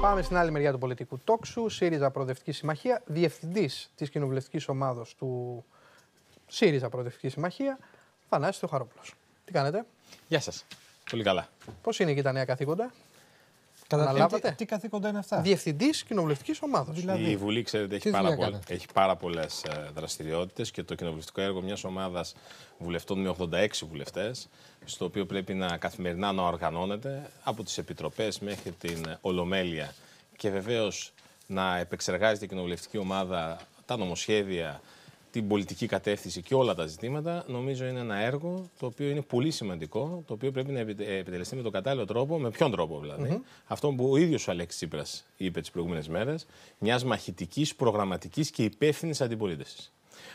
Πάμε στην άλλη μεριά του πολιτικού τόξου. ΣΥΡΙΖΑ Προοδευτική Συμμαχία, διευθυντής της κοινοβουλευτικής ομάδα του ΣΥΡΙΖΑ Προοδευτική Συμμαχία, Θανάσης Θεοχαρόπουλος. Τι κάνετε. Γεια σας. Πολύ καλά. Πώς είναι και τα νέα καθήκοντα. Καταλάβατε. Τι, τι καθήκοντα είναι αυτά. Διευθυντής κοινοβουλευτικής ομάδας. Δηλαδή, η Βουλή, ξέρετε, έχει πάρα, έχει πάρα πολλές ε, δραστηριότητες και το κοινοβουλευτικό έργο μιας ομάδας βουλευτών με 86 βουλευτές, στο οποίο πρέπει να καθημερινά να οργανώνεται από τις επιτροπές μέχρι την ε, Ολομέλεια και βεβαίως να επεξεργάζεται η κοινοβουλευτική ομάδα τα νομοσχέδια, την πολιτική κατεύθυνση και όλα τα ζητήματα, νομίζω είναι ένα έργο το οποίο είναι πολύ σημαντικό, το οποίο πρέπει να επιτελεστεί με τον κατάλληλο τρόπο, με ποιον τρόπο δηλαδή. Αυτό που ο ίδιος ο Αλέξης Τσίπρας είπε τις προηγούμενες μέρες, μιας μαχητικής, προγραμματικής και υπεύθυνης αντιπολίτευσης.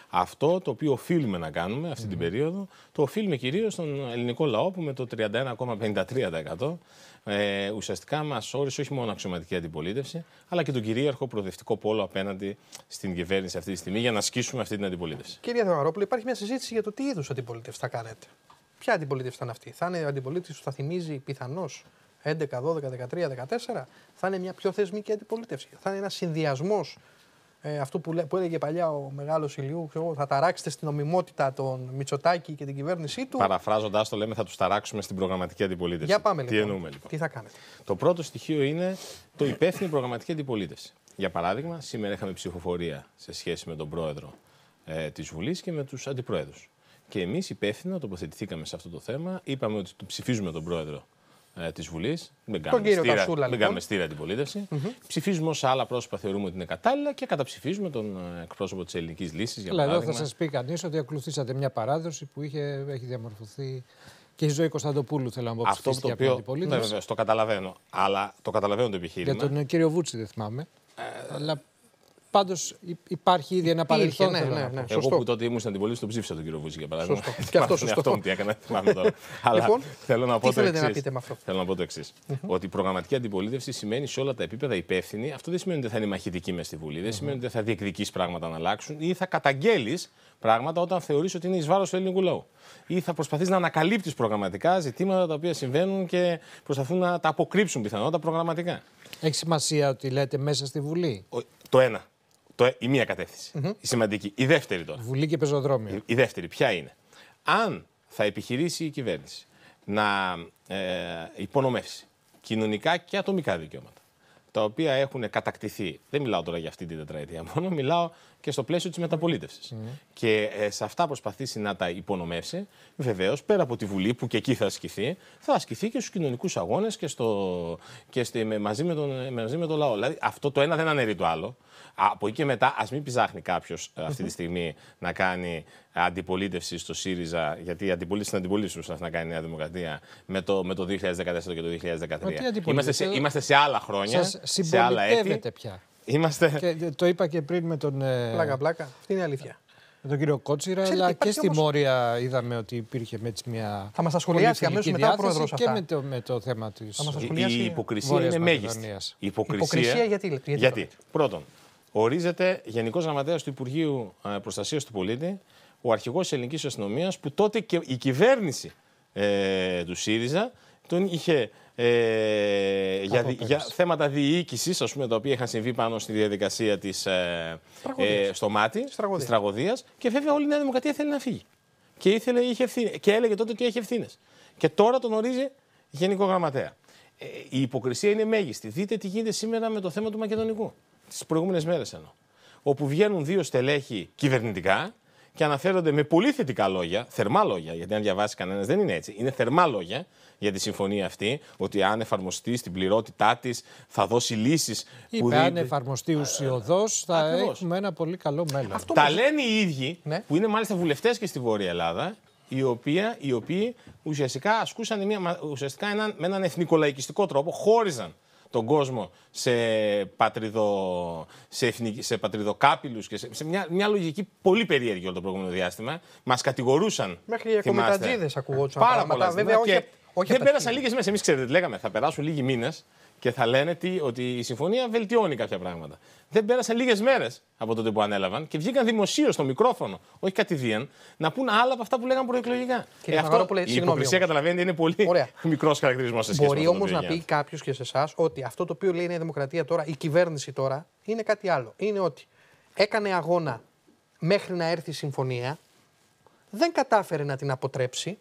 Αυτό το οποίο οφείλουμε να κάνουμε αυτή την περίοδο, το οφείλουμε κυρίως στον ελληνικό λαό που με το 31,53% ε, ουσιαστικά μας όρισε όχι μόνο αξιωματική αντιπολίτευση, αλλά και τον κυρίαρχο προοδευτικό πόλο απέναντι στην κυβέρνηση αυτή τη στιγμή για να ασκήσουμε αυτή την αντιπολίτευση. Κύριε Θεοδωρόπουλο, υπάρχει μια συζήτηση για το τι είδους αντιπολίτευση θα κάνετε. Ποια αντιπολίτευση θα είναι αυτή, Θα είναι αντιπολίτευση που θα θυμίζει πιθανώς 11, 12, 13, 14, θα είναι μια πιο θεσμική αντιπολίτευση. Θα είναι ένας συνδυασμός ε, αυτό που, που έλεγε παλιά ο μεγάλος Ηλιού, ξέρω, θα ταράξετε στην ομιμότητα των Μητσοτάκη και την κυβέρνησή του. Παραφράζοντάς το, λέμε θα τους ταράξουμε στην προγραμματική αντιπολίτευση. Για πάμε λοιπόν. Τι εννοούμε λοιπόν. Τι θα κάνετε. Το πρώτο στοιχείο είναι το υπεύθυνη προγραμματική αντιπολίτευση. Για παράδειγμα, σήμερα είχαμε ψηφοφορία σε σχέση με τον πρόεδρο ε, της Βουλής και με τους αντιπρόεδρους. Και εμείς υπεύθυνα τοποθετηθήκαμε σε αυτό το θέμα. Είπαμε ότι ψηφίζουμε τον πρόεδρο ε, της Βουλής. Μην λοιπόν. κάνουμε στήρα, λοιπόν. στήρα την Ψηφίζουμε όσα άλλα πρόσωπα θεωρούμε ότι είναι κατάλληλα και καταψηφίζουμε τον ε, εκπρόσωπο της ελληνικής λύσης. Δηλαδή, παράδειγμα. θα σας πει κανείς ότι ακολουθήσατε μια παράδοση που είχε, έχει διαμορφωθεί και η ζωή Κωνσταντοπούλου, θέλω να πω. Αυτό το οποίο. Ναι, βέβαια, το καταλαβαίνω. Αλλά το καταλαβαίνω το επιχείρημα. Για τον ε, κύριο Βούτση δεν θυμάμαι. Ε, αλλά Πάντως υπάρχει ήδη ένα παρελθόν. Ναι, ναι, ναι, Εγώ που τότε ήμουν στην αντιπολίτευση τον ψήφισα τον κύριο Βούση για παράδειγμα. Σωστό. και αυτό σωστό. Αυτό τι έκανα, Αλλά λοιπόν, θέλω να πω τι το εξή. Θέλω να πω το εξής. ότι η προγραμματική αντιπολίτευση σημαίνει σε όλα τα επίπεδα υπεύθυνη. Αυτό δεν σημαίνει ότι θα είναι μαχητική μες στη Βουλή. Δεν σημαίνει ότι θα διεκδικείς πράγματα να αλλάξουν ή θα καταγγέλεις πράγματα όταν θεωρείς ότι είναι εις βάρος του ελληνικού λαού. Ή θα προσπαθείς να ανακαλύπτεις προγραμματικά ζητήματα τα οποία συμβαίνουν και προσπαθούν να τα αποκρύψουν πιθανότατα προγραμματικά. Έχει σημασία ότι λέτε μέσα στη Βουλή. Το ένα. Το, η μία Η σημαντική. Η δεύτερη τώρα. Βουλή και πεζοδρόμιο. Η, δεύτερη. Ποια είναι. Αν θα επιχειρήσει η κυβέρνηση να ε, υπονομεύσει κοινωνικά και ατομικά δικαιώματα τα οποία έχουν κατακτηθεί. Δεν μιλάω τώρα για αυτή την τετραετία μόνο, μιλάω και στο πλαίσιο της μεταπολίτευσης. Και ε, σε αυτά προσπαθήσει να τα υπονομεύσει. Βεβαίως, πέρα από τη Βουλή, που και εκεί θα ασκηθεί, θα ασκηθεί και στους κοινωνικούς αγώνες και, στο, και στη, με, μαζί, με τον, μαζί με τον λαό. Δηλαδή, αυτό το ένα δεν αναιρεί το άλλο. Από εκεί και μετά, ας μην ψάχνει κάποιος ε, αυτή τη στιγμή να κάνει αντιπολίτευση στο ΣΥΡΙΖΑ, γιατί η αντιπολίτευση είναι αντιπολίτευση προσπαθεί να κάνει η Νέα Δημοκρατία με το, με το 2014 και το 2013. Είμαστε σε, είμαστε σε άλλα χρόνια, Σας σε άλλα έτη. πια. Είμαστε... Και το είπα και πριν με τον. Ε, πλάκα, πλάκα. Αυτή είναι η αλήθεια. Με τον κύριο Κότσιρα, αλλά και στη όμως... Μόρια είδαμε ότι υπήρχε με έτσι μια. Θα μας τα αμέσως μετά ο πρόεδρος. Και με το, με το θέμα της. Η υποκρισία είναι μέγιστη. Η υποκρισία γιατί, γιατί, γιατί. πρώτον, ορίζεται Γενικός Γραμματέας του Υπουργείου ε, Προστασίας του Πολίτη ο αρχηγός της ελληνικής αστυνομίας που τότε και η κυβέρνηση ε, του ΣΥΡΙΖΑ τον είχε ε, για, για, θέματα διοίκησης, ας πούμε, τα οποία είχαν συμβεί πάνω στη διαδικασία της ε, ε στο μάτι της τραγωδίας. Και βέβαια όλη η Νέα Δημοκρατία θέλει να φύγει. Και, ήθελε, είχε ευθύνη, και έλεγε τότε ότι έχει ευθύνες. Και τώρα τον ορίζει Γενικό Γραμματέα. Ε, η υποκρισία είναι μέγιστη. Δείτε τι γίνεται σήμερα με το θέμα του Μακεδονικού. Τις προηγούμενες μέρες εννοώ. Όπου βγαίνουν δύο στελέχη κυβερνητικά και αναφέρονται με πολύ θετικά λόγια, θερμά λόγια, γιατί αν διαβάσει κανένας δεν είναι έτσι. Είναι θερμά λόγια για τη συμφωνία αυτή, ότι αν εφαρμοστεί στην πληρότητά της θα δώσει λύσεις που δεν. Αν εφαρμοστεί ουσιοδός, θα έχουμε ένα πολύ καλό μέλλον. Αυτό Τα λένε οι ίδιοι, ναι. που είναι μάλιστα βουλευτές και στη Βόρεια Ελλάδα, οι, οποία, οποίοι ουσιαστικά ασκούσαν μια, ουσιαστικά με έναν εθνικολαϊκιστικό τρόπο, χώριζαν τον κόσμο σε, πατριδο, σε, σε πατριδοκάπηλους και σε, σε, μια, μια λογική πολύ περίεργη όλο το προηγούμενο διάστημα. Μας κατηγορούσαν. Μέχρι οι ακουμετατζίδες ακουγόντουσαν. Πάρα πολλά. Βέβαια, όχι, δεν πέρασαν λίγες μέρες. Εμείς ξέρετε, λέγαμε, θα περάσουν λίγοι μήνες και θα λένε τι, ότι η συμφωνία βελτιώνει κάποια πράγματα. Δεν πέρασαν λίγες μέρες από τότε που ανέλαβαν και βγήκαν δημοσίως στο μικρόφωνο, όχι κατηδίαν, να πούν άλλα από αυτά που λέγανε προεκλογικά. Κύριε ε, η υποκρισία καταλαβαίνετε είναι πολύ μικρός χαρακτηρισμός σε σχέση Μπορεί όμως να πει κάποιος και σε εσάς ότι αυτό το οποίο λέει η Δημοκρατία τώρα, η κυβέρνηση τώρα, είναι κάτι άλλο. Είναι ότι έκανε αγώνα μέχρι να έρθει η συμφωνία, δεν κατάφερε να την αποτρέψει.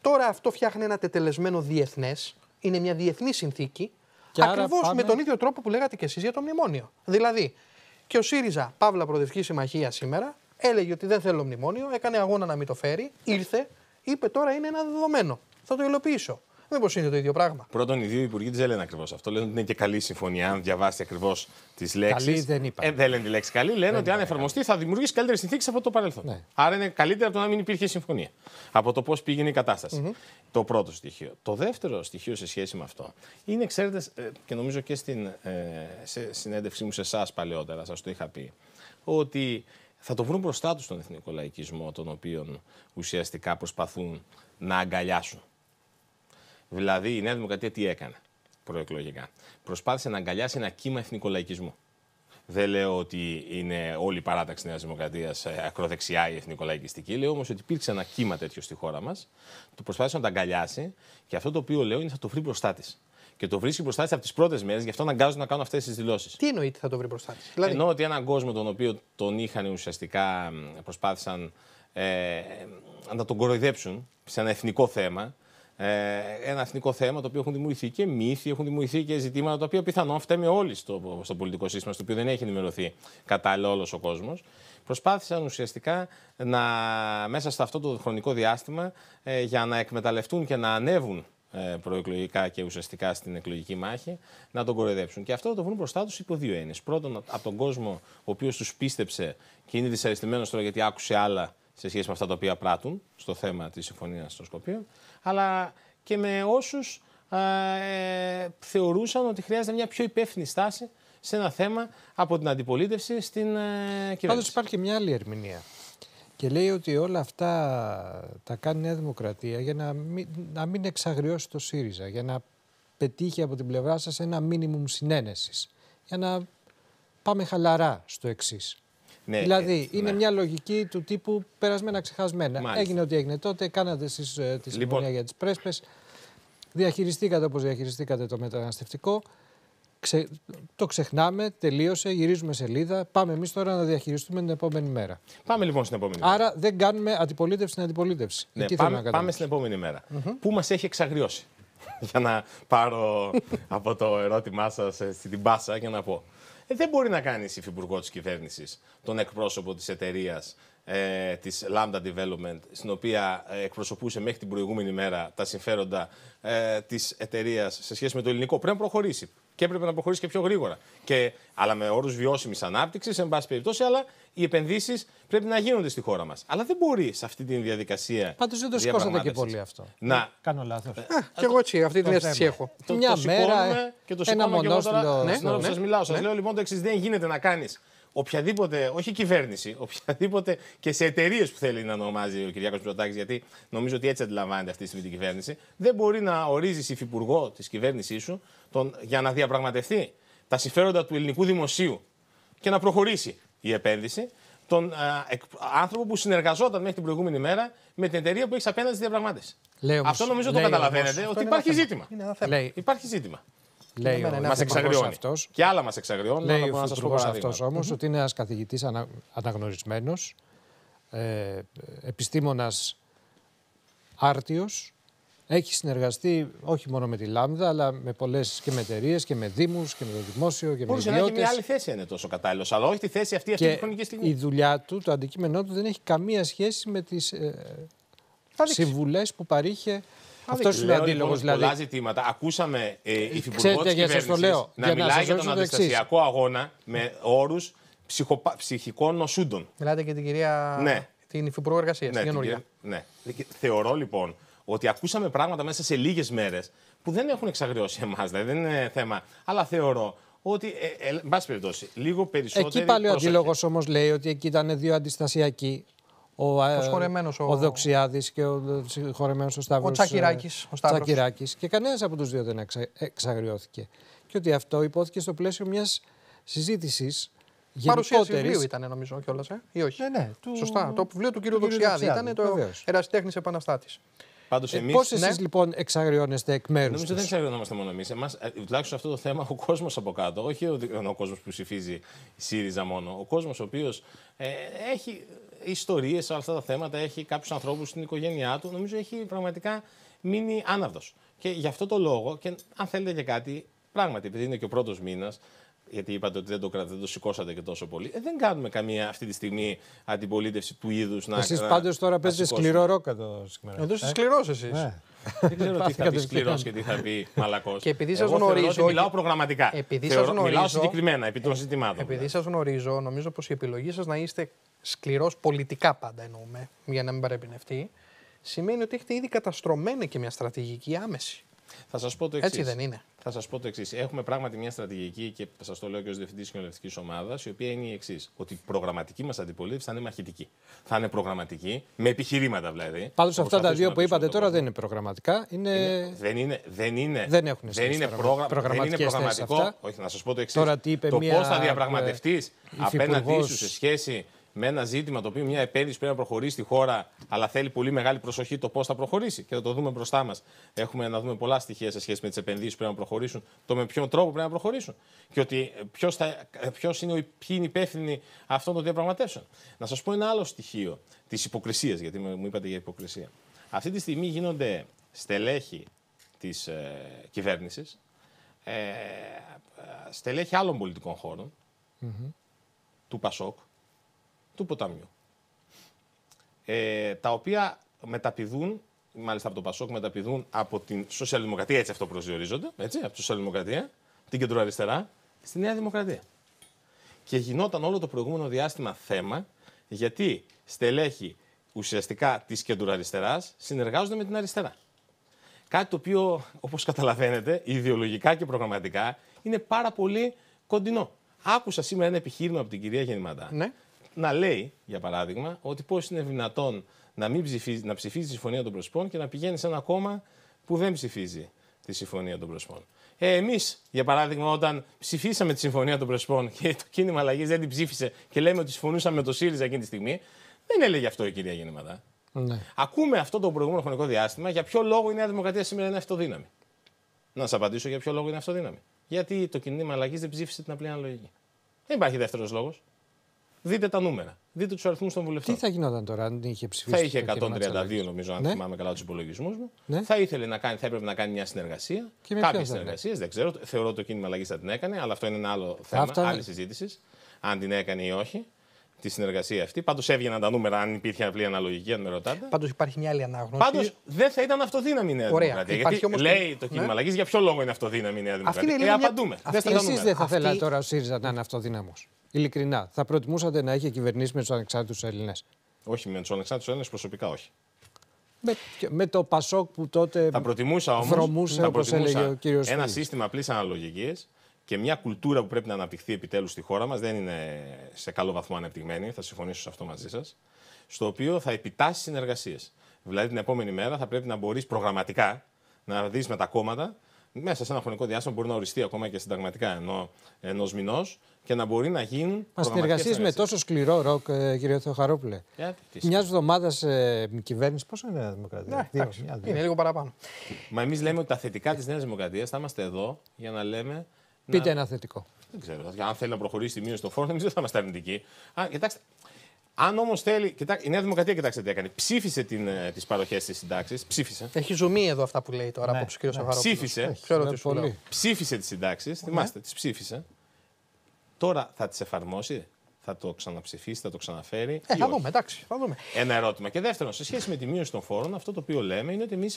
Τώρα αυτό φτιάχνει ένα τετελεσμένο διεθνές. Είναι μια διεθνή συνθήκη Ακριβώς με τον ίδιο τρόπο που λέγατε και εσείς για το μνημόνιο. Δηλαδή, και ο ΣΥΡΙΖΑ, Παύλα Προοδευτικής Συμμαχίας σήμερα, έλεγε ότι δεν θέλω μνημόνιο, έκανε αγώνα να μην το φέρει, ήρθε, είπε τώρα είναι ένα δεδομένο. Θα το υλοποιήσω. Μήπως είναι το ίδιο πράγμα. Πρώτον, οι δύο υπουργοί της λένε ακριβώς αυτό. Λένε ότι είναι και καλή συμφωνία, αν διαβάσει ακριβώς τις λέξει. Καλή δεν είπα. Ε, δεν λένε τη λέξη καλή. Λένε δεν ότι αν εφαρμοστεί θα δημιουργήσει καλύτερες συνθήκες από το παρελθόν. Ναι. Άρα είναι καλύτερα από το να μην υπήρχε συμφωνία. Από το πώς πήγαινε η κατάσταση. Mm-hmm. Το πρώτο στοιχείο. Το δεύτερο στοιχείο σε σχέση με αυτό είναι, ξέρετε, ε, και νομίζω και στην ε, σε συνέντευξή μου σε εσάς παλαιότερα, σας το είχα πει, ότι θα το βρουν μπροστά τους τον εθνικό λαϊκισμό, τον οποίο ουσιαστικά προσπαθούν να αγκαλιάσουν. Δηλαδή η Νέα Δημοκρατία τι έκανε προεκλογικά. Προσπάθησε να αγκαλιάσει ένα κύμα εθνικολαϊκισμού. Δεν λέω ότι είναι όλη η παράταξη Νέας Δημοκρατίας ε, ακροδεξιά ή εθνικολαϊκιστική. Λέω όμως ότι υπήρξε ένα κύμα τέτοιο στη χώρα μας. Το προσπάθησε να τα αγκαλιάσει και αυτό το οποίο λέω είναι θα το βρει μπροστά της. Και το βρίσκει μπροστά της από τις πρώτες μέρες, γι' αυτό αναγκάζονται να κάνουν αυτές τις δηλώσεις. Τι εννοείται θα το βρει μπροστά της. Δηλαδή... Εννοώ ότι έναν κόσμο τον οποίο τον είχαν ουσιαστικά προσπάθησαν ε, να τον κοροϊδέψουν σε ένα εθνικό θέμα ε, ένα εθνικό θέμα το οποίο έχουν δημιουργηθεί και μύθοι, έχουν δημιουργηθεί και ζητήματα τα οποία πιθανόν φταίμε όλοι στο, στο πολιτικό σύστημα, στο οποίο δεν έχει ενημερωθεί κατάλληλα όλος ο κόσμος. Προσπάθησαν ουσιαστικά να, μέσα σε αυτό το χρονικό διάστημα ε, για να εκμεταλλευτούν και να ανέβουν ε, προεκλογικά και ουσιαστικά στην εκλογική μάχη, να τον κοροϊδέψουν. Και αυτό θα το βρουν μπροστά τους υπό δύο έννοιες. Πρώτον, από τον κόσμο ο οποίος τους πίστεψε και είναι δυσαρεστημένος τώρα γιατί άκουσε άλλα σε σχέση με αυτά τα οποία πράττουν στο θέμα της συμφωνίας των Σκοπίων, αλλά και με όσους ε, θεωρούσαν ότι χρειάζεται μια πιο υπεύθυνη στάση σε ένα θέμα από την αντιπολίτευση στην ε, κυβέρνηση. Πάντως υπάρχει και μια άλλη ερμηνεία. Και λέει ότι όλα αυτά τα κάνει η Νέα Δημοκρατία για να μην, να μην εξαγριώσει το ΣΥΡΙΖΑ, για να πετύχει από την πλευρά σας ένα μίνιμουμ συνένεσης, για να πάμε χαλαρά στο εξής. Ναι, δηλαδή, είναι ναι. μια λογική του τύπου περασμένα ξεχασμένα. Έγινε ό,τι έγινε τότε, κάνατε εσείς ε, τη λοιπόν. συμφωνία για τις πρέσπες. Διαχειριστήκατε όπως διαχειριστήκατε το μεταναστευτικό. Το ξεχνάμε, τελείωσε, γυρίζουμε σελίδα. Πάμε εμείς τώρα να διαχειριστούμε την επόμενη μέρα. Πάμε λοιπόν στην επόμενη μέρα. Άρα δεν κάνουμε αντιπολίτευση στην αντιπολίτευση. Ναι, Εκεί πάμε, πάμε στην επόμενη μέρα. Πού μας έχει εξαγριώσει. για να πάρω από το ερώτημά σας ε, στην πάσα και να πω. Ε, δεν μπορεί να κάνει υφυπουργό της κυβέρνησης τον εκπρόσωπο της εταιρείας ε, της Lambda Development, στην οποία ε, εκπροσωπούσε μέχρι την προηγούμενη μέρα τα συμφέροντα ε, της εταιρείας σε σχέση με το ελληνικό, πρέπει να προχωρήσει και έπρεπε να προχωρήσει και πιο γρήγορα. Και, αλλά με όρους βιώσιμης ανάπτυξης, εν πάση περιπτώσει, αλλά οι επενδύσεις πρέπει να γίνονται στη χώρα μας. Αλλά δεν μπορεί σε αυτή τη διαδικασία. Πάντως δεν το σηκώσατε και πολύ αυτό. Να. Ε, κάνω λάθος. Ε, κι εγώ έτσι, αυτή την αίσθηση έχω. Μια μέρα. Και το ένα μονόστιλο. Ναι, ναι, ναι, μιλάω. Σας λέω λοιπόν το εξής: δεν γίνεται να κάνεις οποιαδήποτε, όχι κυβέρνηση, οποιαδήποτε και σε εταιρείες που θέλει να ονομάζει ο Κυριάκος Μητσοτάκη, γιατί νομίζω ότι έτσι αντιλαμβάνεται αυτή τη στιγμή την κυβέρνηση, δεν μπορεί να ορίζει υφυπουργό της κυβέρνησής σου τον, για να διαπραγματευτεί τα συμφέροντα του ελληνικού δημοσίου και να προχωρήσει η επένδυση τον α, άνθρωπο που συνεργαζόταν μέχρι την προηγούμενη μέρα με την εταιρεία που έχει απέναντι στη διαπραγμάτευση. αυτό νομίζω λέει, το καταλαβαίνετε, ότι υπάρχει ζήτημα. Υπάρχει ζήτημα. Λέει ο... Μα εξαγριώνει. Αυτός. Και άλλα μας εξαγριώνουν. Λέει ο Υπουργό αυτός όμως ότι είναι ένας καθηγητής ανα... αναγνωρισμένος, ε, επιστήμονας άρτιος. Έχει συνεργαστεί όχι μόνο με τη Λάμδα, αλλά με πολλές και με εταιρείες και με δήμους και με το δημόσιο και με ιδιώτες. Μπορεί να έχει μια άλλη θέση είναι τόσο κατάλληλος, αλλά όχι τη θέση αυτή αυτή τη χρονική στιγμή. Η δουλειά του, το αντικείμενό του δεν έχει καμία σχέση με τις ε, συμβουλές που παρήχε αυτός είναι ο λοιπόν, αντίλογος δηλαδή. Πολλά ζητήματα. Ακούσαμε ε, υφυπουργό τη κυβέρνηση να μιλάει για τον αντιστασιακό αγώνα με όρους ψυχικών νοσούντων. Μιλάτε και την κυρία. Ναι. Την υφυπουργό εργασίας. Ναι, την κυρία... ναι. Θεωρώ λοιπόν ότι ακούσαμε πράγματα μέσα σε λίγες μέρες που δεν έχουν εξαγριώσει εμάς. Δηλαδή, δεν είναι θέμα. Αλλά θεωρώ ότι, ε, ε, εν πάση περιπτώσει, λίγο περισσότερο. Εκεί πάλι ο αντίλογος όμως λέει ότι εκεί ήταν δύο αντιστασιακοί. Ε, ο, ο, ο, ο Δοξιάδης και ο συγχωρεμένο ο Σταύρος. Ο Τσακυράκης. Ε, ο Και κανένας από τους δύο δεν εξα, εξαγριώθηκε. Και ότι αυτό υπόθηκε στο πλαίσιο μιας συζήτησης του βιβλίου ήταν, νομίζω κιόλας. Ε, ή όχι. Ναι, ναι, του... Σωστά. Το βιβλίο του κ. Δοξιάδη ήταν το Ερασιτέχνης Επαναστάτης. ε, Πώς εσείς ναι. λοιπόν εξαγριώνεστε εκ μέρους. Νομίζω δεν εξαγριωνόμαστε μόνο εμείς. Εμάς, τουλάχιστον αυτό το θέμα, ο κόσμος από κάτω. Όχι ο, ο κόσμος που ψηφίζει η ΣΥΡΙΖΑ μόνο. Ο κόσμος ο οποίος ε, έχει ιστορίες, όλα αυτά τα θέματα, έχει κάποιους ανθρώπους στην οικογένειά του. Νομίζω έχει πραγματικά μείνει άναυδος. Και γι' αυτό το λόγο, και αν θέλετε και κάτι, πράγματι, επειδή είναι και ο πρώτος μήνας, γιατί είπατε ότι δεν το, κρατάτε, δεν το σηκώσατε και τόσο πολύ. Ε, δεν κάνουμε καμία αυτή τη στιγμή αντιπολίτευση του είδους να. Εσείς πάντως τώρα παίζετε σκληρό το σήμερα. Εδώ είσαι σκληρός εσείς. Δεν ξέρω τι θα πεις σκληρό και τι θα πει μαλακός. Και επειδή σα γνωρίζω. μιλάω προγραμματικά. Επειδή σας γνωρίζω. Μιλάω συγκεκριμένα επί των ζητημάτων. Επειδή σας γνωρίζω, νομίζω πως η επιλογή σας να είστε σκληρός πολιτικά πάντα εννοούμε, για να μην παρεμπινευτεί σημαίνει ότι έχετε ήδη καταστρωμένη και μια στρατηγική άμεση. Θα σας πω το εξή. Έτσι δεν είναι. Θα πω το Έχουμε πράγματι μια στρατηγική και σας το λέω και ως διευθυντής κοινοβουλευτικής ομάδας, η οποία είναι η εξής. Ότι η προγραμματική μας αντιπολίτευση θα είναι μαχητική. Θα είναι προγραμματική, με επιχειρήματα δηλαδή. Πάντως αυτά τα δύο που είπατε τώρα δεν είναι προγραμματικά. Είναι... δεν, είναι, δεν είναι. Δεν έχουν δεν είναι, προγρα... δεν είναι προγραμματικό. Αυτά. Όχι, να σας πω το εξή. Το πώς θα διαπραγματευτείς ε, απέναντί σου σε σχέση με ένα ζήτημα το οποίο μια επένδυση πρέπει να προχωρήσει στη χώρα, αλλά θέλει πολύ μεγάλη προσοχή το πώς θα προχωρήσει. Και θα το δούμε μπροστά μας. Έχουμε να δούμε πολλά στοιχεία σε σχέση με τις επενδύσεις που πρέπει να προχωρήσουν, το με ποιον τρόπο πρέπει να προχωρήσουν. Και ότι ποιος είναι, ποιοι είναι υπεύθυνοι αυτών των διαπραγματεύσεων. Να σας πω ένα άλλο στοιχείο της υποκρισίας, γιατί μου είπατε για υποκρισία. Αυτή τη στιγμή γίνονται στελέχη της ε, κυβέρνησης, ε, στελέχη άλλων πολιτικών χώρων, mm-hmm. του Πασόκ, του ποταμιού. Ε, τα οποία μεταπηδούν, μάλιστα από το Πασόκ, μεταπηδούν από την Σοσιαλδημοκρατία, έτσι αυτό προσδιορίζονται, έτσι, από τη Σοσιαλδημοκρατία, την κεντροαριστερά, στη Νέα Δημοκρατία. Και γινόταν όλο το προηγούμενο διάστημα θέμα, γιατί στελέχη ουσιαστικά της κεντροαριστεράς συνεργάζονται με την αριστερά. Κάτι το οποίο, όπως καταλαβαίνετε, ιδεολογικά και προγραμματικά είναι πάρα πολύ κοντινό. Άκουσα σήμερα ένα επιχείρημα από την κυρία Γεννηματά, ναι να λέει, για παράδειγμα, ότι πώς είναι δυνατόν να, μην ψηφίζει, να ψηφίζει τη Συμφωνία των προσπών και να πηγαίνει σε ένα κόμμα που δεν ψηφίζει τη Συμφωνία των προσπών. Ε, Εμείς, για παράδειγμα, όταν ψηφίσαμε τη Συμφωνία των προσπών και το κίνημα αλλαγής δεν την ψήφισε και λέμε ότι συμφωνούσαμε με το ΣΥΡΙΖΑ εκείνη τη στιγμή, δεν έλεγε αυτό η κυρία Γεννηματά. Ναι. Ακούμε αυτό το προηγούμενο χρονικό διάστημα για ποιο λόγο η Νέα Δημοκρατία σήμερα είναι αυτοδύναμη. Να σας απαντήσω για ποιο λόγο είναι αυτοδύναμη. Γιατί το κίνημα αλλαγής δεν ψήφισε την απλή αναλογική. Δεν υπάρχει δεύτερος λόγος. Δείτε τα νούμερα. Δείτε τους αριθμούς των βουλευτών. Τι θα γινόταν τώρα αν είχε ψηφίσει. Θα είχε 132, νομίζω, αν ναι. θυμάμαι καλά τους υπολογισμούς μου. Ναι. Θα ήθελε να κάνει, θα έπρεπε να κάνει μια συνεργασία. Κάποιε συνεργασίες, δεν ξέρω. Θεωρώ το κίνημα αλλαγής θα την έκανε, αλλά αυτό είναι ένα άλλο θέμα, άλλη συζήτηση. Αν την έκανε ή όχι τη συνεργασία αυτή. Πάντως έβγαιναν τα νούμερα, αν υπήρχε απλή αναλογική, αν με ρωτάτε. Πάντως υπάρχει μια άλλη ανάγνωση. Πάντως δεν θα ήταν αυτοδύναμη η Νέα Ωραία. Δημοκρατία. γιατί όμως... λέει το ναι. κίνημα ναι. αλλαγής για ποιο λόγο είναι αυτοδύναμη η Νέα Δημοκρατία. Αυτή είναι ε, μια... απαντούμε. Εσεί δεν θα Αυτή... θέλατε τώρα ο ΣΥΡΙΖΑ να είναι αυτοδύναμος. Ειλικρινά, θα προτιμούσατε να είχε κυβερνήσει με τους ανεξάρτητους Έλληνες. Όχι, με τους ανεξάρτητους Έλληνες προσωπικά όχι. Με, με το Πασόκ που τότε θα προτιμούσα όμως, Ένα σύστημα απλής αναλογικής και μια κουλτούρα που πρέπει να αναπτυχθεί επιτέλους στη χώρα μας, δεν είναι σε καλό βαθμό ανεπτυγμένη, θα συμφωνήσω σε αυτό μαζί σας. Στο οποίο θα επιτάσσει συνεργασίες. Δηλαδή την επόμενη μέρα θα πρέπει να μπορείς προγραμματικά να δεις με τα κόμματα μέσα σε ένα χρονικό διάστημα μπορεί να οριστεί ακόμα και συνταγματικά ενό μηνός και να μπορεί να γίνουν. Μα συνεργασίες με τόσο σκληρό ροκ, ε, κύριε Θεοχαρόπουλε. Μια εβδομάδα κυβέρνηση, πόσο είναι η Νέα Δημοκρατία. Ναι, δύο, είναι λίγο παραπάνω. Μα εμείς λέμε ότι τα θετικά της Νέας Δημοκρατίας θα είμαστε εδώ για να λέμε Πείτε ένα θετικό. Δεν ξέρω. Δηλαδή, αν θέλει να προχωρήσει τη μείωση των φόρων, εμεί δεν θα είμαστε αρνητικοί. κοιτάξτε, αν όμως θέλει. Κοιτά, η Νέα Δημοκρατία, κοιτάξτε τι έκανε. Ψήφισε ε, τις παροχές της συντάξης. Ψήφισε. Έχει ζουμί εδώ αυτά που λέει τώρα ναι, του ο κ. Ναι. Ψήφισε. Ξέρω ναι, τι Ψήφισε τις συντάξεις. Ναι. Θυμάστε, τις ψήφισε. Τώρα θα τις εφαρμόσει. Θα το ξαναψηφίσει, θα το ξαναφέρει. Ε, θα δούμε, εντάξει, θα δούμε. Ένα ερώτημα. Και δεύτερον, σε σχέση με τη μείωση των φόρων, αυτό το οποίο λέμε είναι ότι εμείς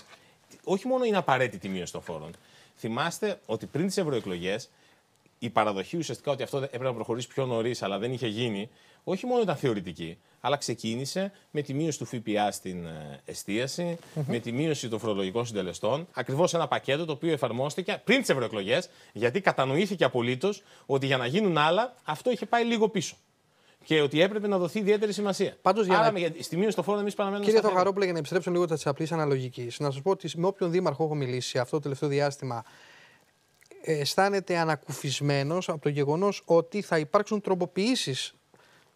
όχι μόνο είναι απαραίτητη η μείωση των φόρων, Θυμάστε ότι πριν τις ευρωεκλογές, η παραδοχή ουσιαστικά ότι αυτό έπρεπε να προχωρήσει πιο νωρίς, αλλά δεν είχε γίνει, όχι μόνο ήταν θεωρητική, αλλά ξεκίνησε με τη μείωση του ΦΠΑ στην ε, εστίαση, mm-hmm. με τη μείωση των φορολογικών συντελεστών. Ακριβώς ένα πακέτο το οποίο εφαρμόστηκε πριν τις ευρωεκλογές, γιατί κατανοήθηκε απολύτως ότι για να γίνουν άλλα, αυτό είχε πάει λίγο πίσω και ότι έπρεπε να δοθεί ιδιαίτερη σημασία. Άρα, στη μείωση των φόρων εμείς παραμένουμε. Κύριε Θοχαρόπουλε, για να επιστρέψω λίγο της απλής αναλογικής, να σας πω ότι με όποιον δήμαρχο έχω μιλήσει αυτό το τελευταίο διάστημα, ε, αισθάνεται ανακουφισμένος από το γεγονός ότι θα υπάρξουν τροποποιήσεις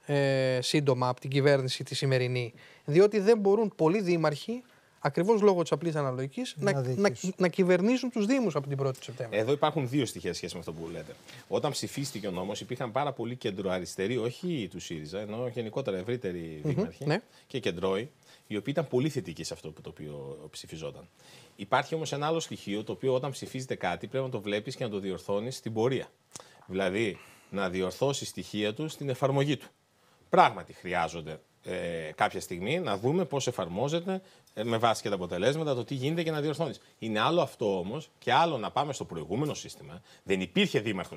ε, σύντομα από την κυβέρνηση τη σημερινή. Διότι δεν μπορούν πολλοί δήμαρχοι ακριβώς λόγω της απλής αναλογικής, να, να, να, κυβερνήσουν τους Δήμους από την 1η Σεπτέμβρη. Εδώ υπάρχουν δύο στοιχεία σχέση με αυτό που λέτε. Όταν ψηφίστηκε ο νόμος, υπήρχαν πάρα πολλοί κεντροαριστεροί, όχι του ΣΥΡΙΖΑ, ενώ γενικότερα ευρύτεροι δήμαρχοι mm-hmm, και κεντρώοι, οι οποίοι ήταν πολύ θετικοί σε αυτό που το οποίο ψηφιζόταν. Υπάρχει όμως ένα άλλο στοιχείο το οποίο όταν ψηφίζεται κάτι πρέπει να το βλέπεις και να το διορθώνεις στην πορεία. Δηλαδή να διορθώσεις στοιχεία του στην εφαρμογή του. Πράγματι χρειάζονται ε, κάποια στιγμή να δούμε πώς εφαρμόζεται ε, με βάση και τα αποτελέσματα, το τι γίνεται και να διορθώνεις. Είναι άλλο αυτό όμως και άλλο να πάμε στο προηγούμενο σύστημα. Δεν υπήρχε δήμαρχος,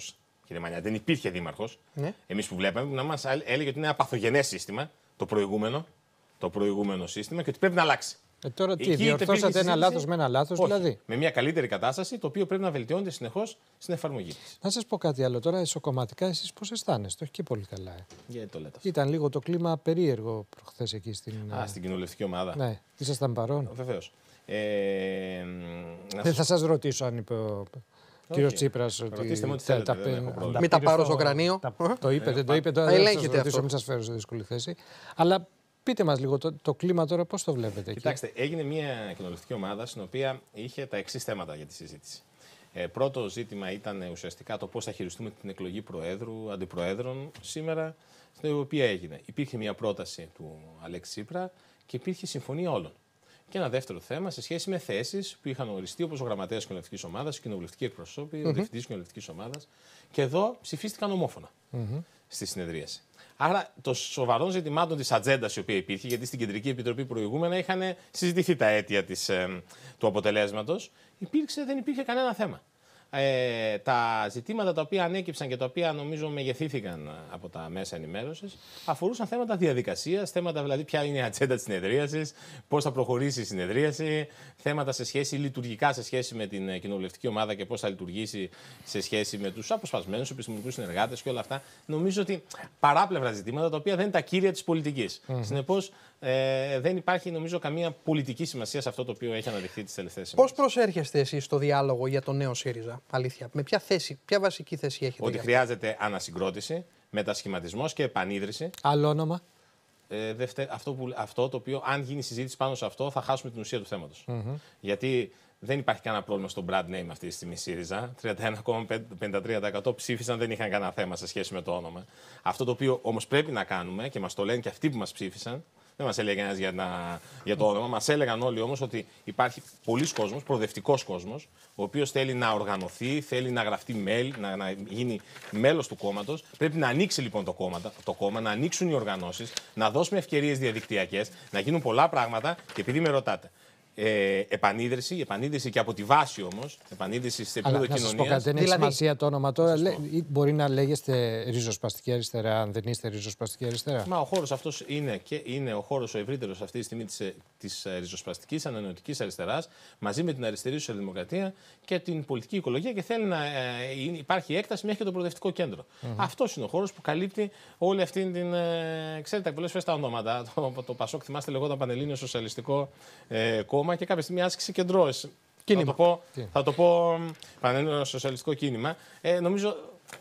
κύριε Μανιά, δεν υπήρχε δήμαρχος. Ναι. Εμείς που βλέπαμε, να μας έλεγε ότι είναι ένα παθογενές σύστημα το προηγούμενο, το προηγούμενο σύστημα και ότι πρέπει να αλλάξει. Ε, τώρα τι, Εκεί διορθώσατε ένα λάθος με ένα λάθος, δηλαδή. Με μια καλύτερη κατάσταση, το οποίο πρέπει να βελτιώνεται συνεχώς στην εφαρμογή της. Να σας πω κάτι άλλο τώρα, ισοκομματικά εσείς πώς αισθάνεστε, όχι και πολύ καλά. Ε. Γιατί το λέτε. Ήταν λίγο το κλίμα περίεργο προχθές εκεί στην. Α, ε, στην κοινοβουλευτική ομάδα. Ναι, ήσασταν παρόν. Βεβαίως. Ε, Δεν θα σας ρωτήσω αν είπε ο κύριος Τσίπρας ότι. Ρωτήστε τα... Μην τα πάρω στο κρανίο. Το είπε, ε, το είπε. Θα ελέγχετε αυτό. Μην σας φέρω σε δύσκολη θέση. Αλλά Πείτε μας λίγο το, κλίμα τώρα, πώς το βλέπετε. εκεί. Κοιτάξτε, έγινε μια κοινοβουλευτική ομάδα στην οποία είχε τα εξής θέματα για τη συζήτηση. Ε, πρώτο ζήτημα ήταν ουσιαστικά το πώς θα χειριστούμε την εκλογή Προέδρου, Αντιπροέδρων σήμερα, στην οποία έγινε. Υπήρχε μια πρόταση του Αλέξη Σύπρα και υπήρχε συμφωνία όλων. Και ένα δεύτερο θέμα σε σχέση με θέσεις που είχαν οριστεί όπως ο γραμματέας της κοινοβουλευτικής ομάδας, οι κοινοβουλευτικοί εκπροσώποι, ο διευθυντής της κοινοβουλευτικής ομάδας. Και εδώ ψηφίστηκαν ομόφωνα mm-hmm. στη συνεδρίαση. Άρα, το σοβαρών ζητημάτων της ατζέντας η οποία υπήρχε, γιατί στην Κεντρική Επιτροπή προηγούμενα είχαν συζητηθεί τα αίτια της, ε, του αποτελέσματος, δεν υπήρχε κανένα θέμα ε, τα ζητήματα τα οποία ανέκυψαν και τα οποία νομίζω μεγεθήθηκαν από τα μέσα ενημέρωσης αφορούσαν θέματα διαδικασίας, θέματα δηλαδή ποια είναι η ατζέντα της συνεδρίασης, πώς θα προχωρήσει η συνεδρίαση, θέματα σε σχέση, λειτουργικά σε σχέση με την κοινοβουλευτική ομάδα και πώς θα λειτουργήσει σε σχέση με τους αποσπασμένους επιστημονικούς συνεργάτες και όλα αυτά. Νομίζω ότι παράπλευρα ζητήματα τα οποία δεν είναι τα κύρια της πολιτικής. Mm. Συνεπώς, ε, δεν υπάρχει νομίζω καμία πολιτική σημασία σε αυτό το οποίο έχει αναδειχθεί τις τελευταίες ημέρε. Πώ προσέρχεστε εσείς στο διάλογο για το νέο ΣΥΡΙΖΑ, αλήθεια, με ποια θέση, ποια βασική θέση έχετε. Ότι χρειάζεται ανασυγκρότηση, μετασχηματισμός και επανίδρυση. Άλλο όνομα. Ε, αυτό, που, αυτό το οποίο, αν γίνει συζήτηση πάνω σε αυτό, θα χάσουμε την ουσία του θέματος. Mm -hmm. Γιατί δεν υπάρχει κανένα πρόβλημα στο brand name αυτή τη στιγμή ΣΥΡΙΖΑ. 31,53% ψήφισαν, δεν είχαν κανένα θέμα σε σχέση με το όνομα. Αυτό το οποίο όμως πρέπει να κάνουμε και μας το λένε και αυτοί που μας ψήφισαν, δεν μας έλεγε κανένα για, το όνομα. Μας έλεγαν όλοι όμως ότι υπάρχει πολλή κόσμος, προοδευτικός κόσμος, ο οποίος θέλει να οργανωθεί, θέλει να γραφτεί μέλ, να, να γίνει μέλος του κόμματος. Πρέπει να ανοίξει λοιπόν το κόμμα, το κόμμα να ανοίξουν οι οργανώσεις, να δώσουμε ευκαιρίες διαδικτυακές, να γίνουν πολλά πράγματα. Και επειδή με ρωτάτε, ε, επανίδρυση, επανίδρυση και από τη βάση όμως, επανίδρυση σε επίπεδο κοινωνία. δεν έχει δηλαδή- σημασία το όνομα τώρα. Λέ, μπορεί να λέγεστε ριζοσπαστική αριστερά, αν δεν είστε ριζοσπαστική αριστερά. Μα ο χώρος αυτός είναι και είναι ο χώρος ο ευρύτερος αυτή τη στιγμή της ε, ριζοσπαστικής ανανεωτικής αριστεράς, μαζί με την αριστερή σοσιαλδημοκρατία και την πολιτική οικολογία και θέλει να ε, υπάρχει έκταση μέχρι και το προοδευτικό κέντρο. Mm -hmm. Αυτός είναι ο χώρος που καλύπτει όλη αυτή την. Ε, ξέρετε, πολλές φορές τα ονόματα. Το, το Πασόκ, θυμάστε, λεγόταν Πανελλήνιο Σοσιαλιστικό ε, Κόμμα κόμμα και κάποια στιγμή άσκησε κεντρώσει. Κίνημα. Θα το πω, θα το πω σοσιαλιστικό κίνημα. Ε, νομίζω,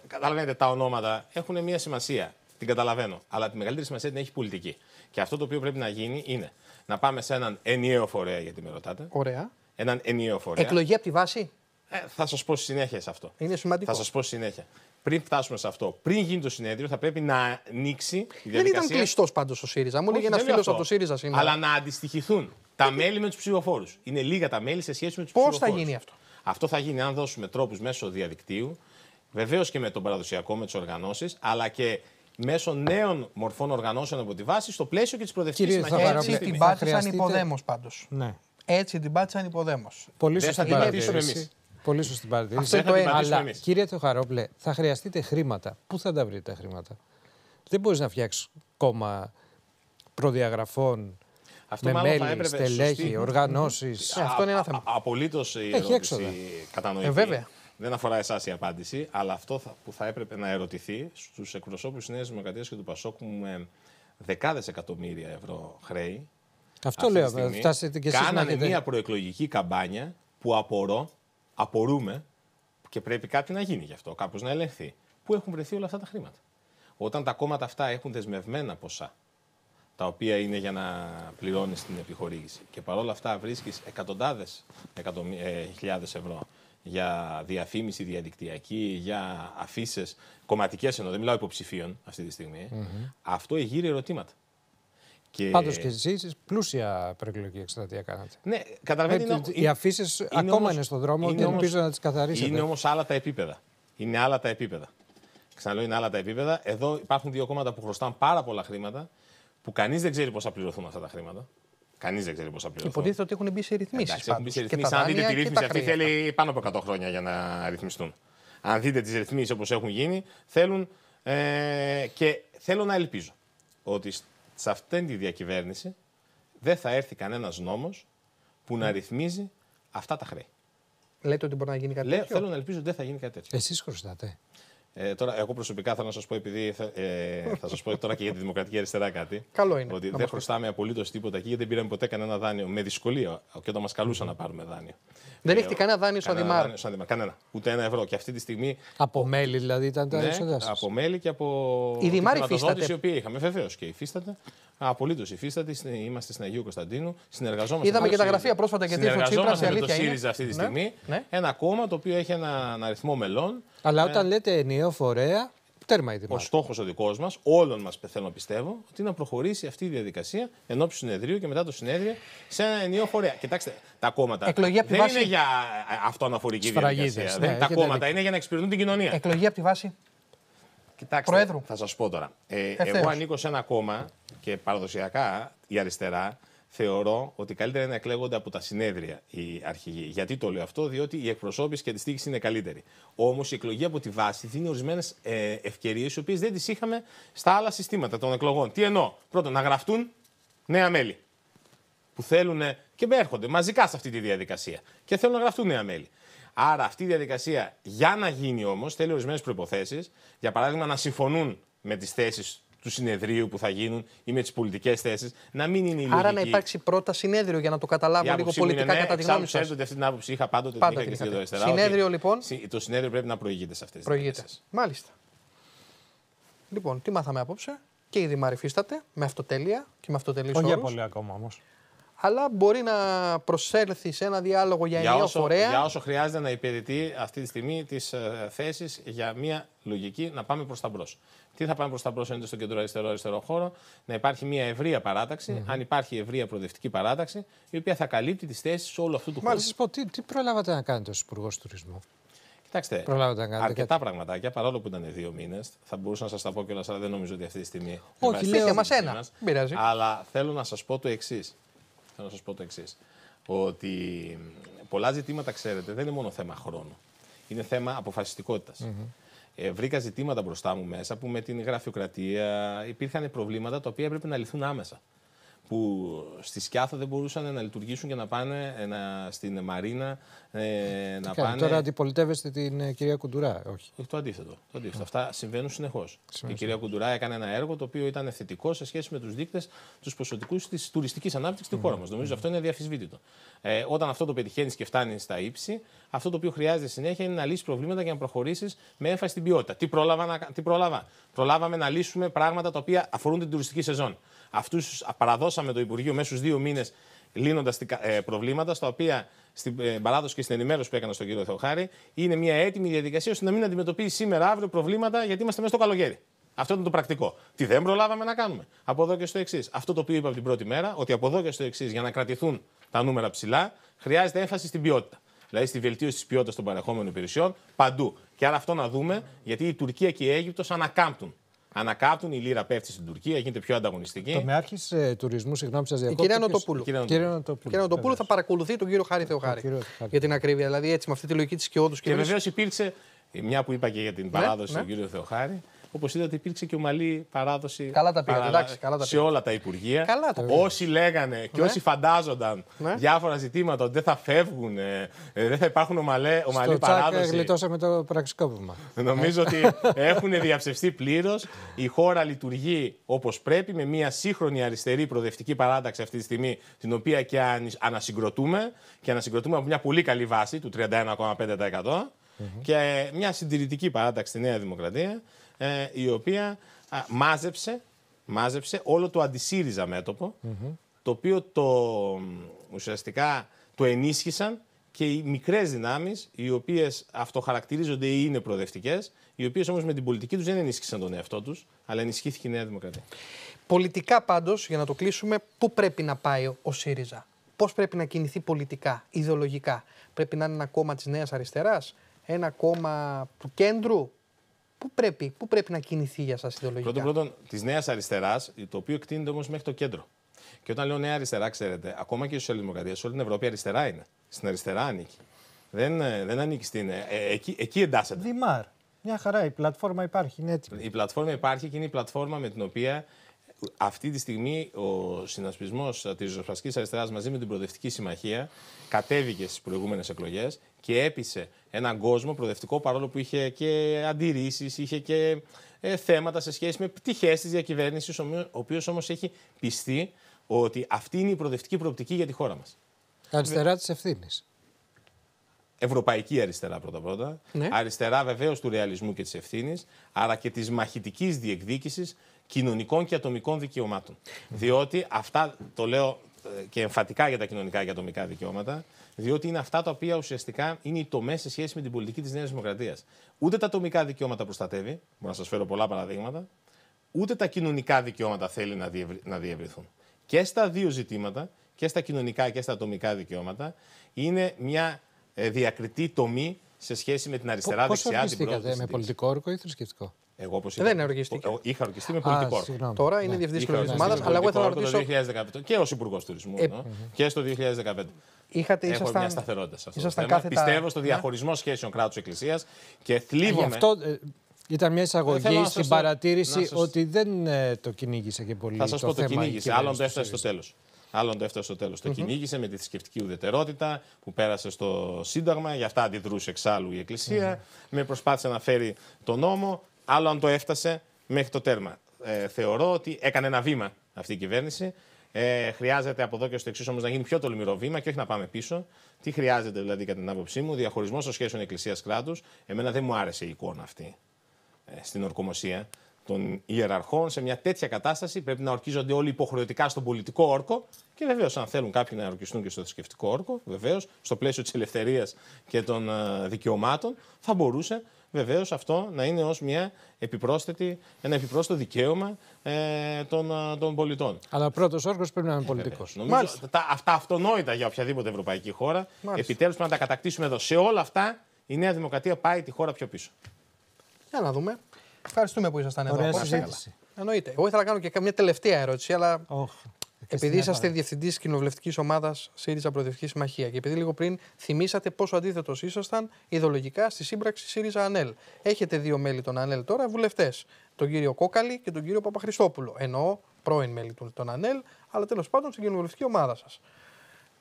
καταλαβαίνετε, τα ονόματα έχουν μια σημασία. Την καταλαβαίνω. Αλλά τη μεγαλύτερη σημασία την έχει πολιτική. Και αυτό το οποίο πρέπει να γίνει είναι να πάμε σε έναν ενιαίο φορέα, γιατί με ρωτάτε. Ωραία. Έναν ενιαίο φορέα. Εκλογή από τη βάση. Ε, θα σας πω συνέχεια σε αυτό. Είναι σημαντικό. Θα σας πω συνέχεια. Πριν φτάσουμε σε αυτό, πριν γίνει το συνέδριο, θα πρέπει να ανοίξει η διαδικασία. Δεν ήταν κλειστός πάντως ο ΣΥΡΙΖΑ. Μου λέγει ένα φίλο από το ΣΥΡΙΖΑ σήμερα. Αλλά να αντιστοιχηθούν τα μέλη με τους ψηφοφόρους. Είναι λίγα τα μέλη σε σχέση με τους ψηφοφόρου. Πώς θα γίνει αυτό. Αυτό θα γίνει αν δώσουμε τρόπους μέσω διαδικτύου, βεβαίως και με τον παραδοσιακό, με τις οργανώσεις, αλλά και μέσω νέων μορφών οργανώσεων από τη βάση στο πλαίσιο και τη προοδευτική συμμαχία. Έτσι την πάτησαν υποδέμω πάντως. Ναι. Έτσι την πάτησαν υποδέμω. Πολύ σωστά την πατήσουμε εμείς. Πολύ σωστή την Αυτό εμείς. Αλλά, κύριε Θεοχαρόπλε, θα χρειαστείτε χρήματα. Πού θα τα βρείτε τα χρήματα. Δεν μπορείς να φτιάξεις κόμμα προδιαγραφών αυτό με μέλη, θα στελέχη, οργανώσεις. Ε, αυτό είναι ένα θέμα. Απολύτως η Έχει ερώτηση κατανοητή. Ε, βέβαια. Δεν αφορά εσάς η απάντηση, αλλά αυτό που θα έπρεπε να ερωτηθεί στους εκπροσώπους της Νέας Δημοκρατίας και του Πασόκου με δεκάδες εκατομμύρια ευρώ χρέη. Αυτό λέω. φτάσετε και εσείς κάνανε μια προεκλογική καμπάνια που απορώ, απορούμε και πρέπει κάτι να γίνει γι' αυτό, κάπως να ελεγχθεί. Πού έχουν βρεθεί όλα αυτά τα χρήματα. Όταν τα κόμματα αυτά έχουν δεσμευμένα ποσά τα οποία είναι για να πληρώνεις την επιχορήγηση. Και παρόλα αυτά βρίσκεις εκατοντάδες ε, χιλιάδες ευρώ για διαφήμιση διαδικτυακή, για αφήσεις κομματικές ενώ δεν μιλάω υποψηφίων αυτή τη στιγμή. Mm -hmm. Αυτό εγείρει ερωτήματα. Και... Πάντως και εσείς πλούσια προεκλογική εκστρατεία κάνατε. Ναι, καταλαβαίνετε. Ε, είναι... Οι αφήσεις ακόμα όμως... είναι στον δρόμο είναι και ελπίζω να τις καθαρίσετε. Είναι όμως άλλα τα επίπεδα. Είναι άλλα τα επίπεδα. Ξαναλέω, είναι άλλα τα επίπεδα. Εδώ υπάρχουν δύο κόμματα που χρωστάν πάρα πολλά χρήματα που κανείς δεν ξέρει πώς θα πληρωθούν αυτά τα χρήματα. Κανείς δεν ξέρει πώς θα πληρωθούν. Υποτίθεται ότι έχουν μπει σε ρυθμίσεις. Εντάξει, έχουν Αν δείτε τη ρύθμιση αυτή, θέλει πάνω από 100 χρόνια για να ρυθμιστούν. Αν δείτε τις ρυθμίσεις όπως έχουν γίνει, θέλουν. Ε, και θέλω να ελπίζω ότι σε αυτήν τη διακυβέρνηση δεν θα έρθει κανένας νόμος που να ρυθμίζει αυτά τα χρέη. Λέτε ότι μπορεί να γίνει κάτι Λέ, τέτοιο. Θέλω να ελπίζω ότι δεν θα γίνει κάτι τέτοιο. Εσείς χρωστάτε. Ε, τώρα, εγώ προσωπικά θέλω να σας πω, επειδή θα, ε, θα σας πω τώρα και για τη Δημοκρατική Αριστερά κάτι. Καλό είναι. Ότι δεν χρωστάμε απολύτως τίποτα εκεί, γιατί δεν πήραμε ποτέ κανένα δάνειο. Με δυσκολία, και όταν μας καλούσαν να πάρουμε δάνειο. Δεν ε, έχετε κανένα δάνειο σαν Δημάρ. Κανένα. Ούτε ένα ευρώ. Και αυτή τη στιγμή. Από μέλη δηλαδή ήταν τα ναι, έσοδα Από μέλη και από. Η Δημάρ υφίσταται. Η οποία είχαμε, βεβαίως και υφίσταται. Απολύτως υφίσταται. Είμαστε στην Αγίου Κωνσταντίνου. Συνεργαζόμαστε. Είδαμε και τα γραφεία πρόσφατα και ο Τσίπρας Είναι το αυτή τη ναι, στιγμή. Ναι. Ένα κόμμα το οποίο έχει έναν αριθμό μελών. Αλλά ε, όταν λέτε ενίο, ενιαίο φορέα. Τέρμα η Ο στόχος ο δικός μας, όλων μας θέλω να πιστεύω, ότι να προχωρήσει αυτή η διαδικασία ενώπιον συνεδρίου και μετά το συνέδριο σε ένα ενίο φορέα. Κοιτάξτε, τα κόμματα Εκλογή δεν βάση... είναι για αυτοαναφορική διαδικασία. Ναι, τα κόμματα είναι για να εξυπηρετούν την κοινωνία. Εκλογή από τη βάση. Κοιτάξτε, Προέδρου. θα σας πω τώρα. Ε, εγώ ανήκω σε ένα κόμμα και παραδοσιακά η αριστερά θεωρώ ότι καλύτερα είναι να εκλέγονται από τα συνέδρια οι αρχηγοί. Γιατί το λέω αυτό, διότι η εκπροσώπηση και τη στήριξη είναι καλύτερη. Όμως η εκλογή από τη βάση δίνει ορισμένες ευκαιρίες, οι οποίες δεν τις είχαμε στα άλλα συστήματα των εκλογών. Τι εννοώ, πρώτον, να γραφτούν νέα μέλη που θέλουν και έρχονται μαζικά σε αυτή τη διαδικασία και θέλουν να γραφτούν νέα μέλη. Άρα αυτή η διαδικασία για να γίνει όμως θέλει ορισμένες προποθέσει. Για παράδειγμα, να συμφωνούν με τις θέσεις του συνεδρίου που θα γίνουν ή με τις πολιτικές θέσεις. Να μην είναι η λογική. Άρα να υπάρξει πρώτα συνέδριο για να το καταλάβουν λίγο πολιτικά ναι, κατά τη γνώμη σα. ότι αυτή την άποψη είχα πάντοτε την είχα και στην αριστερά. Συνέδριο λοιπόν. Το συνέδριο πρέπει να προηγείται σε αυτές τις Προηγείται. Μάλιστα. Λοιπόν, τι μάθαμε απόψε. Και ήδη Δημάρη με αυτοτέλεια και με αυτοτελείς όρου. Όχι πολύ ακόμα όμως αλλά μπορεί να προσέλθει σε ένα διάλογο για, για ενιαίο φορέα. Για όσο χρειάζεται να υπηρετεί αυτή τη στιγμή τις ε, θέσεις για μια λογική να πάμε προς τα μπρος. Τι θα πάμε προς τα μπρος, στο κέντρο αριστερό-αριστερό χώρο, να υπάρχει μια ευρεία αν υπάρχει ευρεία προοδευτική παράταξη, η οποία θα καλύπτει τις θέσεις όλου αυτού του χώρου. Μάλιστα, τι, τι προλάβατε να κάνετε ως Υπουργός Τουρισμού. Κοιτάξτε, αρκετά κάτι. πραγματάκια, παρόλο που ήταν δύο μήνες, θα μπορούσα να σας τα πω κιόλας, αλλά δεν νομίζω ότι αυτή τη στιγμή. Όχι, λέω μα ένα. Αλλά θέλω να σας πω το εξής. Θέλω να σας πω το εξής. Ότι πολλά ζητήματα, ξέρετε, δεν είναι μόνο θέμα χρόνου. Είναι θέμα ε, βρήκα ζητήματα μπροστά μου μέσα που με την γραφειοκρατία υπήρχαν προβλήματα τα οποία έπρεπε να λυθούν άμεσα που στη Σκιάθα δεν μπορούσαν να λειτουργήσουν και να πάνε ε, να, στην Μαρίνα. Ε, να κάνει, πάνε... Τώρα αντιπολιτεύεστε την ε, κυρία Κουντουρά, όχι. Ε, το αντίθετο. Το αντίθετο. Αυτά συμβαίνουν συνεχώς. Η κυρία Κουντουρά έκανε ένα έργο το οποίο ήταν θετικό σε σχέση με τους δείκτες τους ποσοτικού της τουριστικής ανάπτυξης mm. τη χώρα μας. Νομίζω αυτό είναι διαφυσβήτητο. Ε, όταν αυτό το πετυχαίνεις και φτάνει στα ύψη, αυτό το οποίο χρειάζεται συνέχεια είναι να λύσεις προβλήματα και να προχωρήσεις με έμφαση στην ποιότητα. Τι πρόλαβα, να... τι πρόλαβα. Προλάβαμε να λύσουμε πράγματα τα οποία αφορούν την τουριστική σεζόν. Αυτούς παραδώσαμε το Υπουργείο μέσα στους δύο μήνες λύνοντας ε, προβλήματα, στα οποία στην ε, παράδοση και στην ενημέρωση που έκανα στον κύριο Θεοχάρη, είναι μια έτοιμη διαδικασία ώστε να μην αντιμετωπίσει σήμερα, αύριο προβλήματα, γιατί είμαστε μέσα στο καλοκαίρι. Αυτό ήταν το πρακτικό. Τι δεν προλάβαμε να κάνουμε. Από εδώ και στο εξής. Αυτό το οποίο είπα από την πρώτη μέρα, ότι από εδώ και στο εξής, για να κρατηθούν τα νούμερα ψηλά, χρειάζεται έμφαση στην ποιότητα. Δηλαδή στη βελτίωση της ποιότητας των παρεχόμενων υπηρεσιών παντού. Και άρα αυτό να δούμε, γιατί η Τουρκία και η Αίγυπτος ανακάμπτουν ανακάτουν, η λίρα πέφτει στην Τουρκία, γίνεται πιο ανταγωνιστική. Το με ε, τουρισμού, συγγνώμη σας διακόπτω. Η κυρία Νοτοπούλου. Η Νοτοπούλου θα παρακολουθεί τον κύριο Χάρη Θεοχάρη. για την ακρίβεια, δηλαδή έτσι με αυτή τη λογική της και και Και βεβαίως υπήρξε, μια που είπα και για την ναι, παράδοση ναι. του κύριου Θεοχάρη, Όπως είδατε, υπήρξε και ομαλή παράδοση. Καλά τα παρά... εντάξει, καλά σε όλα τα υπουργεία. Καλά όσοι λέγανε και ναι. όσοι φαντάζονταν ναι. διάφορα ζητήματα ότι δεν θα φεύγουν, ε, ε, δεν θα υπάρχουν ομαλέ, ομαλή Στο ε, παράδοση. Τσάκ γλιτώσαμε το πραξικόπημα. Νομίζω ότι έχουν διαψευστεί πλήρως. Η χώρα λειτουργεί όπως πρέπει, με μια σύγχρονη αριστερή προοδευτική παράταξη αυτή τη στιγμή, την οποία και ανασυγκροτούμε. Και ανασυγκροτούμε από μια πολύ καλή βάση του 31,5%. Και μια συντηρητική παράταξη στη Νέα Δημοκρατία ε, η οποία α, μάζεψε, όλο το αντισύριζα μέτωπο, το οποίο το, ουσιαστικά το ενίσχυσαν και οι μικρές δυνάμεις, οι οποίες αυτοχαρακτηρίζονται ή είναι προοδευτικές, οι οποίες όμως με την πολιτική τους δεν ενίσχυσαν τον εαυτό τους, αλλά ενισχύθηκε η Νέα Δημοκρατία. Πολιτικά πάντως, για να το κλείσουμε, πού πρέπει να πάει ο ΣΥΡΙΖΑ. Πώς πρέπει να κινηθεί πολιτικά, ιδεολογικά. Πρέπει να είναι ένα κόμμα της Νέας Αριστεράς, ένα κόμμα του κέντρου, Πού πρέπει, πού πρέπει να κινηθεί για σας ιδεολογικά. Πρώτον, πρώτον της Νέας Αριστεράς, το οποίο εκτείνεται όμως μέχρι το κέντρο. Και όταν λέω Νέα Αριστερά, ξέρετε, ακόμα και η Σοσιαλδημοκρατία σε όλη την Ευρώπη αριστερά είναι. Στην αριστερά ανήκει. Δεν, ε, δεν ανήκει στην. Ε, ε, εκεί, εκεί εντάσσεται. Δημάρ. Μια χαρά, η πλατφόρμα υπάρχει, Η πλατφόρμα υπάρχει και είναι η πλατφόρμα με την οποία αυτή τη στιγμή ο συνασπισμός της Ριζοσπαστική Αριστεράς μαζί με την Προοδευτική Συμμαχία κατέβηκε στις προηγούμενες εκλογές και έπεισε έναν κόσμο προοδευτικό παρόλο που είχε και αντιρρήσεις, είχε και ε, θέματα σε σχέση με πτυχές της διακυβέρνησης, ο οποίος όμως έχει πιστεί ότι αυτή είναι η προοδευτική προοπτική για τη χώρα μας. Αριστερά της ευθύνης. Ευρωπαϊκή αριστερά πρώτα-πρώτα. Ναι. Αριστερά βεβαίως του ρεαλισμού και της ευθύνης, αλλά και της μαχητικής διεκδίκησης κοινωνικών και ατομικών δικαιωμάτων. Διότι αυτά, το λέω ε, και εμφατικά για τα κοινωνικά και ατομικά δικαιώματα, διότι είναι αυτά τα οποία ουσιαστικά είναι οι τομές σε σχέση με την πολιτική της Νέας Δημοκρατίας. Ούτε τα ατομικά δικαιώματα προστατεύει, μπορώ να σας φέρω πολλά παραδείγματα, ούτε τα κοινωνικά δικαιώματα θέλει να, να διευρυθούν. Και στα δύο ζητήματα, και στα κοινωνικά και στα ατομικά δικαιώματα, είναι μια ε, διακριτή τομή σε σχέση με την αριστερά-δεξιά. Πώς με πολιτικό όρκο ή θρησκευτικό. Εγώ όπως ε, είπα, δεν οργιστήκα. Είχα οργιστεί με πολιτικό Α, Τώρα είναι ναι. διευθυντή τη ομάδα, αλλά εγώ ήθελα να ρωτήσω. Το 2015 και ως υπουργός τουρισμού. Ε... και στο 2015. Είχατε, Έχω ήσασταν... μια σταθερότητα σε αυτό Κάθετα... Πιστεύω στο ναι. διαχωρισμό ναι. σχέσεων κράτου-εκκλησία και ε, θλίβομαι. Γι' αυτό ε, ήταν μια εισαγωγή στην παρατήρηση ότι δεν το κυνήγησε και πολύ. Θα σας πω το κυνήγησε. Άλλον το έφτασε στο τέλος. Άλλον το έφτασε στο τέλος. Το κυνήγησε με τη θρησκευτική ουδετερότητα που πέρασε στο Σύνταγμα. Γι' αυτά αντιδρούσε εξάλλου η Εκκλησία. Με προσπάθησε να φέρει τον νόμο άλλο αν το έφτασε μέχρι το τέρμα. Ε, θεωρώ ότι έκανε ένα βήμα αυτή η κυβέρνηση. Ε, χρειάζεται από εδώ και στο εξής όμως να γίνει πιο τολμηρό βήμα και όχι να πάμε πίσω. Τι χρειάζεται δηλαδή, κατά την άποψή μου, διαχωρισμός των σχέσεων Εκκλησία-κράτου. Εμένα δεν μου άρεσε η εικόνα αυτή ε, στην ορκομοσία των ιεραρχών. Σε μια τέτοια κατάσταση πρέπει να ορκίζονται όλοι υποχρεωτικά στον πολιτικό όρκο και βεβαίως, αν θέλουν κάποιοι να ορκιστούν και στο θρησκευτικό όρκο, βεβαίως, στο πλαίσιο της ελευθερίας και των ε, δικαιωμάτων, θα μπορούσε βεβαίως αυτό να είναι ως μια επιπρόσθετη, ένα επιπρόσθετο δικαίωμα ε, των, ε, των πολιτών. Αλλά ο πρώτος όργο πρέπει να είναι πολιτικός. Ε, νομίζω αυτά αυτονόητα για οποιαδήποτε ευρωπαϊκή χώρα. Επιτέλου να τα κατακτήσουμε εδώ. Σε όλα αυτά η Νέα Δημοκρατία πάει τη χώρα πιο πίσω. Για να δούμε. Ευχαριστούμε που ήσασταν εδώ. Ωραία συζήτηση. Εννοείται. Εγώ ήθελα να κάνω και μια τελευταία ερώτηση, αλλά oh, επειδή είσαστε διευθυντής κοινοβουλευτικής ομάδας ΣΥΡΙΖΑ Προοδευτική Συμμαχία και επειδή λίγο πριν θυμήσατε πόσο αντίθετος ήσασταν ιδεολογικά στη σύμπραξη ΣΥΡΙΖΑ ΑΝΕΛ. Έχετε δύο μέλη των ΑΝΕΛ τώρα, βουλευτές. Τον κύριο Κόκαλη και τον κύριο Παπαχριστόπουλο. Εννοώ πρώην μέλη των ΑΝΕΛ, αλλά τέλος πάντων στην κοινοβουλευτική ομάδα σας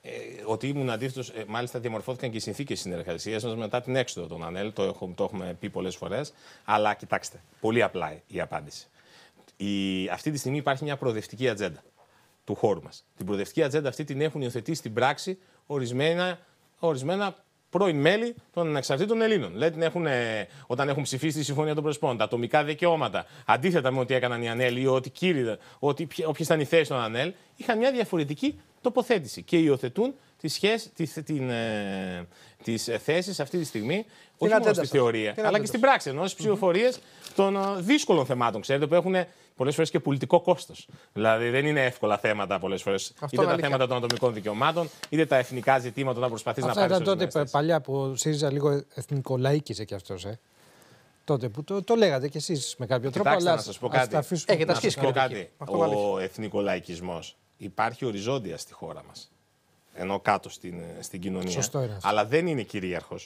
ε, ότι ήμουν αντίθετος, ε, μάλιστα διαμορφώθηκαν και οι συνθήκες συνεργασίας μας μετά την έξοδο των ΑΝΕΛ. Το, έχουμε, το έχουμε πει πολλές φορές. Αλλά κοιτάξτε, πολύ απλά η απάντηση. Η, αυτή τη στιγμή υπάρχει μια προοδευτική ατζέντα του χώρου μας. Την προοδευτική ατζέντα αυτή την έχουν υιοθετήσει στην πράξη ορισμένα, ορισμένα πρώην μέλη των ανεξαρτήτων Ελλήνων. να έχουν, όταν έχουν ψηφίσει τη Συμφωνία των Πρεσπών, τα ατομικά δικαιώματα, αντίθετα με ό,τι έκαναν οι ΑΝΕΛ ή ό,τι κύριε, ότι, ήταν οι θέσεις των ΑΝΕΛ, είχαν μια διαφορετική τοποθέτηση και υιοθετούν τη σχέση, τη, την, ε, τις ε, θέσεις αυτή τη στιγμή, όχι μόνο στη θεωρία, αλλά και στην πράξη, ενώ ψηφοφορίες ψηφοφορίες των ε, δύσκολων θεμάτων, ξέρετε, που έχουν πολλές φορές και πολιτικό κόστος. Δηλαδή δεν είναι εύκολα θέματα πολλές φορές. Είτε τα θέματα των ατομικών δικαιωμάτων, είτε τα εθνικά ζητήματα προσπαθείς προσπαθεί να πάρεις. Αυτά ήταν τότε παλιά που ΣΥΡΙΖΑ λίγο εθνικολαϊκήσε κι αυτός Ε. Τότε που το, το λέγατε κι εσείς με κάποιο τρόπο. Κοιτάξτε, αλλά να σας πω κάτι. κάτι. Ο εθνικολαϊκισμός υπάρχει οριζόντια στη χώρα μας ενώ κάτω στην, ε, στην κοινωνία. Σωστό είναι. Αλλά δεν είναι κυρίαρχος.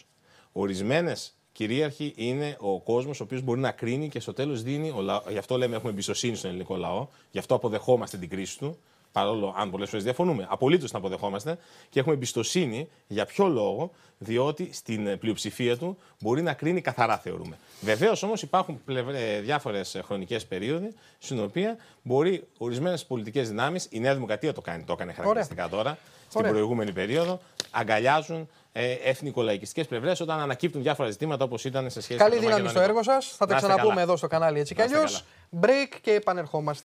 Ορισμένες κυρίαρχοι είναι ο κόσμος ο οποίος μπορεί να κρίνει και στο τέλος δίνει. Ο γι' αυτό λέμε έχουμε εμπιστοσύνη στον ελληνικό λαό, γι' αυτό αποδεχόμαστε την κρίση του παρόλο αν πολλές φορές διαφωνούμε, απολύτως την αποδεχόμαστε και έχουμε εμπιστοσύνη για ποιο λόγο, διότι στην ε, πλειοψηφία του μπορεί να κρίνει καθαρά, θεωρούμε. Βεβαίως όμως υπάρχουν ε, διάφορες χρονικές περίοδοι στην οποία μπορεί ορισμένες πολιτικές δυνάμεις, η Νέα Δημοκρατία το κάνει, το έκανε χαρακτηριστικά Ωραία. τώρα, στην Ωραία. προηγούμενη περίοδο, αγκαλιάζουν ε, εθνικολαϊκιστικές πλευρές όταν ανακύπτουν διάφορα ζητήματα όπως ήταν σε σχέση Καλή με Καλή δύναμη στο έργο σας. Θα τα ξαναπούμε καλά. εδώ στο κανάλι έτσι κι αλλιώ. Break και επανερχόμαστε.